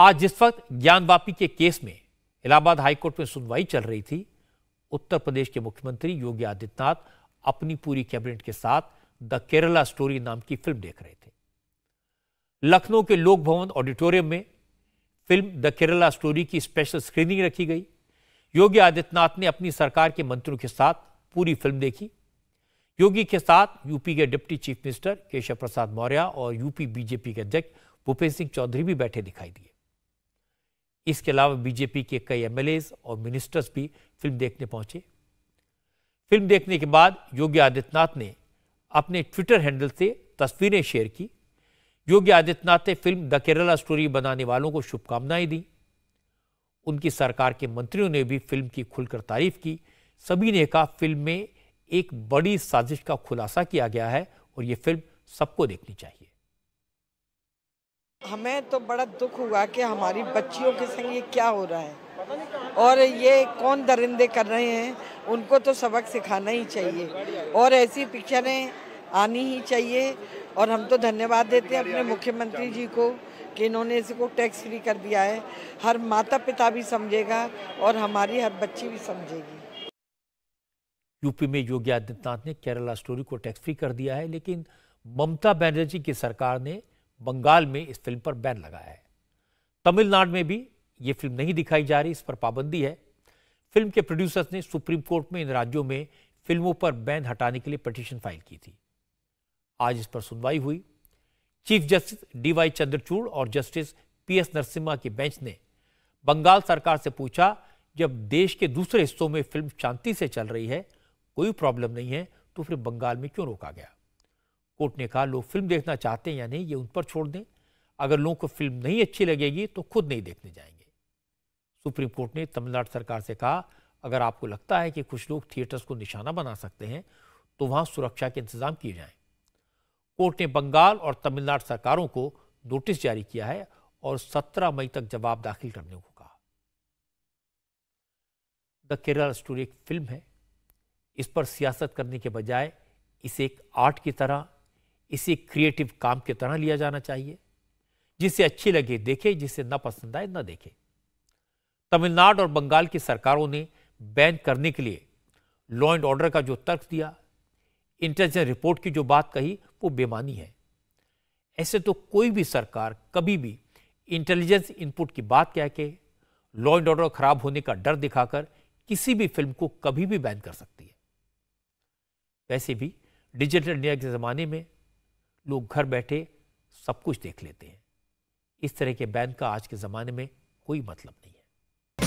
आज जिस वक्त ज्ञानवापी के केस में इलाहाबाद हाईकोर्ट में सुनवाई चल रही थी उत्तर प्रदेश के मुख्यमंत्री योगी आदित्यनाथ अपनी पूरी कैबिनेट के साथ द केरला स्टोरी नाम की फिल्म देख रहे थे लखनऊ के लोक भवन ऑडिटोरियम में फिल्म द केरला स्टोरी की स्पेशल स्क्रीनिंग रखी गई योगी आदित्यनाथ ने अपनी सरकार के मंत्रियों के साथ पूरी फिल्म देखी योगी के साथ यूपी के deputy chief minister Keshav Prasad Maurya और यूपी बीजेपी के अध्यक्ष भूपेंद्र सिंह चौधरी भी बैठे दिखाई दिए इसके अलावा बीजेपी के कई एम और मिनिस्टर्स भी फिल्म देखने पहुंचे फिल्म देखने के बाद योगी आदित्यनाथ ने अपने ट्विटर हैंडल से तस्वीरें शेयर की योगी आदित्यनाथ ने फिल्म द केरला स्टोरी बनाने वालों को शुभकामनाएं दी उनकी सरकार के मंत्रियों ने भी फिल्म की खुलकर तारीफ की सभी ने कहा फिल्म में एक बड़ी साजिश का खुलासा किया गया है और ये फिल्म सबको देखनी चाहिए हमें तो बड़ा दुख हुआ कि हमारी बच्चियों के संग ये क्या हो रहा है और ये कौन दरिंदे कर रहे हैं उनको तो सबक सिखाना ही चाहिए और ऐसी पिक्चरें आनी ही चाहिए और हम तो धन्यवाद देते हैं अपने मुख्यमंत्री जी को कि इन्होंने इसको टैक्स फ्री कर दिया है हर माता पिता भी समझेगा और हमारी हर बच्ची भी समझेगी यूपी में योगी आदित्यनाथ ने केरला स्टोरी को टैक्स फ्री कर दिया है लेकिन ममता बनर्जी की सरकार ने बंगाल में इस फिल्म पर बैन लगा है तमिलनाडु में भी ये फिल्म नहीं दिखाई जा रही इस पर पाबंदी है फिल्म के प्रोड्यूसर्स ने सुप्रीम कोर्ट में इन राज्यों में फिल्मों पर बैन हटाने के लिए पटिशन फाइल की थी आज इस पर सुनवाई हुई चीफ जस्टिस डीवाई चंद्रचूड़ और जस्टिस पीएस नरसिम्हा की बेंच ने बंगाल सरकार से पूछा जब देश के दूसरे हिस्सों में फिल्म शांति से चल रही है कोई प्रॉब्लम नहीं है तो फिर बंगाल में क्यों रोका गया कोर्ट ने कहा लोग फिल्म देखना चाहते हैं या नहीं ये उन पर छोड़ दें अगर लोगों को फिल्म नहीं अच्छी लगेगी तो खुद नहीं देखने जाएंगे सुप्रीम कोर्ट ने तमिलनाडु सरकार से कहा अगर आपको लगता है कि कुछ लोग थिएटर्स को निशाना बना सकते हैं तो वहां सुरक्षा के इंतजाम किए जाए कोर्ट ने बंगाल और तमिलनाडु सरकारों को नोटिस जारी किया है और 17 मई तक जवाब दाखिल करने को कहा द केरल स्टोरी एक फिल्म है इस पर सियासत करने के बजाय इसे एक आर्ट की तरह इसे क्रिएटिव काम की तरह लिया जाना चाहिए जिसे अच्छी लगे देखे जिसे ना पसंद आए ना देखे तमिलनाडु और बंगाल की सरकारों ने बैन करने के लिए लॉ एंड ऑर्डर का जो तर्क दिया इंटेलिजेंस रिपोर्ट की जो बात कही वो बेमानी है ऐसे तो कोई भी सरकार कभी भी इंटेलिजेंस इनपुट की बात कह के लॉ एंड ऑर्डर खराब होने का डर दिखाकर किसी भी फिल्म को कभी भी बैन कर सकती है वैसे भी डिजिटल इंडिया के ज़माने में लोग घर बैठे सब कुछ देख लेते हैं इस तरह के बैन का आज के ज़माने में कोई मतलब नहीं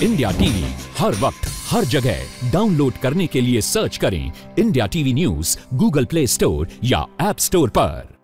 है इंडिया टीवी हर वक्त हर जगह डाउनलोड करने के लिए सर्च करें India TV news Google play store या एप स्टोर पर